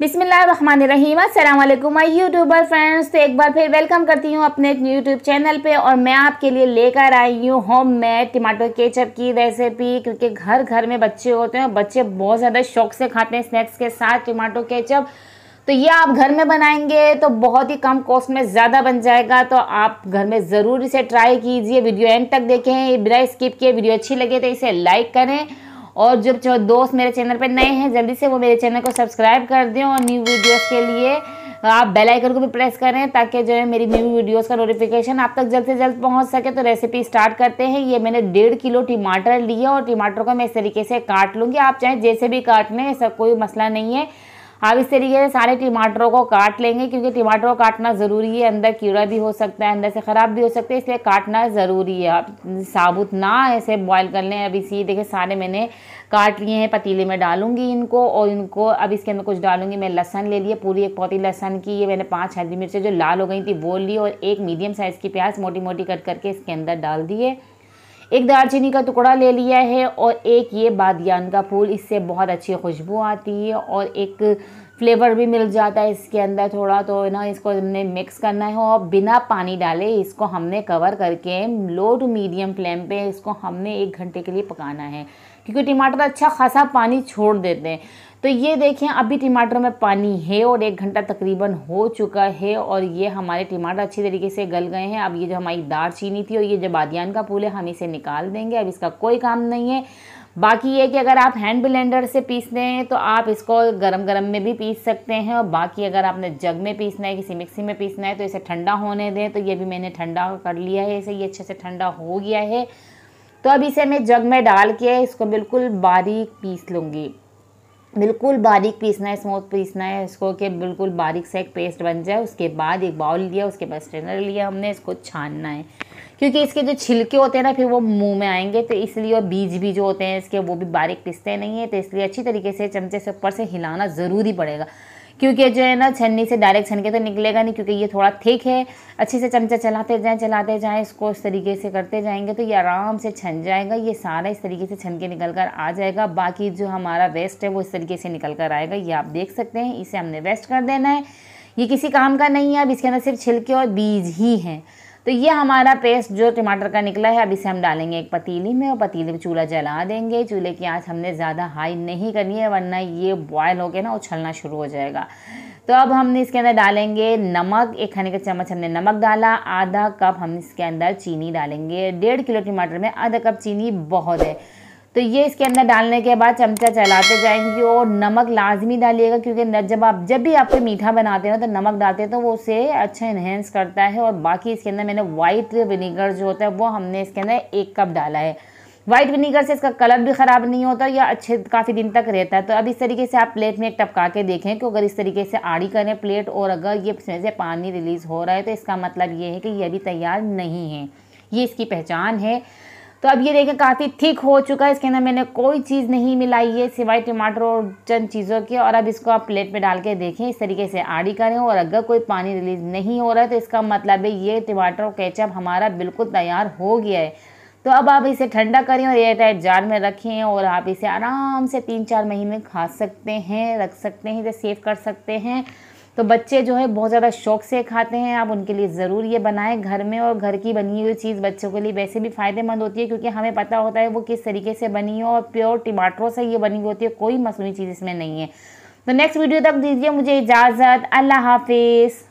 बिसमीम अल्लाम माई YouTuber friends तो एक बार फिर वेलकम करती हूँ अपने यूट्यूब चैनल पे और मैं आपके लिए लेकर आई हूँ होम मेड टमाटो केचप की रेसिपी क्योंकि घर घर में बच्चे होते हैं बच्चे बहुत ज़्यादा शौक से खाते हैं स्नैक्स के साथ टमाटो केचप तो ये आप घर में बनाएंगे तो बहुत ही कम कॉस्ट में ज़्यादा बन जाएगा तो आप घर में ज़रूर इसे ट्राई कीजिए वीडियो एंड तक देखें बिना स्किप किए वीडियो अच्छी लगे तो इसे लाइक करें और जो जो दोस्त मेरे चैनल पर नए हैं जल्दी से वो मेरे चैनल को सब्सक्राइब कर दें और न्यू वीडियोस के लिए आप बेल आइकन को भी प्रेस करें ताकि जो है मेरी न्यू वीडियोस का नोटिफिकेशन आप तक जल्द से जल्द पहुंच सके तो रेसिपी स्टार्ट करते हैं ये मैंने डेढ़ किलो टमाटर लिए और टमाटर को मैं इस तरीके से काट लूँगी आप चाहे जैसे भी काट लें ऐसा कोई मसला नहीं है अब इस तरीके से सारे टमाटरों को काट लेंगे क्योंकि टमाटरों को काटना ज़रूरी है अंदर कीड़ा भी हो सकता है अंदर से ख़राब भी हो सकता है इसलिए काटना ज़रूरी है आप साबुत ना ऐसे बॉयल कर लें अब इसी देखिए सारे मैंने काट लिए हैं पतीले में डालूंगी इनको और इनको अब इसके अंदर कुछ डालूंगी मैं लहसन ले लिए पूरी एक पौती लहसन की ये मैंने पाँच हरी मिर्चें जो लाल हो गई थी वो ली और एक मीडियम साइज़ की प्याज मोटी मोटी कट करके इसके अंदर डाल दिए एक दालचीनी का टुकड़ा ले लिया है और एक ये बादियान का फूल इससे बहुत अच्छी खुशबू आती है और एक फ्लेवर भी मिल जाता है इसके अंदर थोड़ा तो ना इसको हमने मिक्स करना है और बिना पानी डाले इसको हमने कवर करके लो टू मीडियम फ्लेम पे इसको हमने एक घंटे के लिए पकाना है क्योंकि टमाटर अच्छा खासा पानी छोड़ देते हैं तो ये देखें अभी टमाटर में पानी है और एक घंटा तकरीबन हो चुका है और ये हमारे टमाटर अच्छी तरीके से गल गए हैं अब ये जो हमारी दार चीनी थी और ये जो बादियान का फूल है हम इसे निकाल देंगे अब इसका कोई काम नहीं है बाकी ये कि अगर आप हैंड ब्लेंडर से पीसते हैं तो आप इसको गरम गरम में भी पीस सकते हैं और बाकी अगर आपने जग में पीसना है किसी मिक्सी में पीसना है तो इसे ठंडा होने दें तो ये भी मैंने ठंडा कर लिया है इसे ये अच्छे से ठंडा हो गया है तो अब इसे मैं जग में डाल के इसको बिल्कुल बारीक पीस लूँगी बिल्कुल बारीक पीसना है स्मूथ पीसना है इसको कि बिल्कुल बारीक से एक पेस्ट बन जाए उसके बाद एक बाउल लिया उसके बाद स्ट्रेनर लिया हमने इसको छानना है क्योंकि इसके जो छिलके होते हैं ना फिर वो मुंह में आएंगे तो इसलिए और बीज भी जो होते हैं इसके वो भी बारीक पीसते नहीं है तो इसलिए अच्छी तरीके से चमचे से ऊपर से हिलाना ज़रूरी पड़ेगा क्योंकि जो है ना छन्नी से डायरेक्ट छन के तो निकलेगा नहीं क्योंकि ये थोड़ा थिक है अच्छे से चमचा चलाते जाएँ चलाते जाएँ इसको इस तरीके से करते जाएंगे तो ये आराम से छन जाएगा ये सारा इस तरीके से छन के निकल कर आ जाएगा बाकी जो हमारा वेस्ट है वो इस तरीके से निकल कर आएगा ये आप देख सकते हैं इसे हमने वेस्ट कर देना है ये किसी काम का नहीं है अब इसके अंदर सिर्फ छिलके और बीज ही हैं तो ये हमारा पेस्ट जो टमाटर का निकला है अब इसे हम डालेंगे एक पतीली में और पतीली में चूल्हा जला देंगे चूल्हे की आँच हमने ज़्यादा हाई नहीं करनी है वरना ये बॉयल होकर ना उछलना शुरू हो जाएगा तो अब हम इसके अंदर डालेंगे नमक एक खाने का चम्मच हमने नमक डाला आधा कप हम इसके अंदर चीनी डालेंगे डेढ़ किलो टमाटर में आधा कप चीनी बहुत है तो ये इसके अंदर डालने के बाद चमचा चलाते जाएंगे और नमक लाजमी डालिएगा क्योंकि जब आप जब भी आपके मीठा बनाते हो तो नमक डालते हैं तो वो उसे अच्छा इन्हेंस करता है और बाकी इसके अंदर मैंने वाइट विनीगर जो होता है वो हमने इसके अंदर एक कप डाला है वाइट विनीगर से इसका कलर भी ख़राब नहीं होता या अच्छे काफ़ी दिन तक रहता है तो अब इस तरीके से आप प्लेट में एक टपका के देखें कि अगर इस तरीके से आड़ी करें प्लेट और अगर ये इसमें से पानी रिलीज़ हो रहा है तो इसका मतलब ये है कि ये अभी तैयार नहीं है ये इसकी पहचान है तो अब ये देखें काफ़ी थिक हो चुका है इसके अंदर मैंने कोई चीज़ नहीं मिलाई है सिवाय टमाटर और चंद चीज़ों के और अब इसको आप प्लेट में डाल के देखें इस तरीके से आड़ी करें और अगर कोई पानी रिलीज नहीं हो रहा है तो इसका मतलब है ये टमाटर और केचप हमारा बिल्कुल तैयार हो गया है तो अब आप इसे ठंडा करें और एयर टाइट जार में रखें और आप इसे आराम से तीन चार महीने खा सकते हैं रख सकते हैं इसे सेव कर सकते हैं तो बच्चे जो है बहुत ज़्यादा शौक से खाते हैं आप उनके लिए ज़रूर ये बनाएं घर में और घर की बनी हुई चीज़ बच्चों के लिए वैसे भी फ़ायदेमंद होती है क्योंकि हमें पता होता है वो किस तरीके से बनी हो और प्योर टमाटरों से ये बनी हुई होती है कोई मसनूई चीज़ इसमें नहीं है तो नेक्स्ट वीडियो तक दीजिए मुझे इजाज़त अल्लाह हाफिज़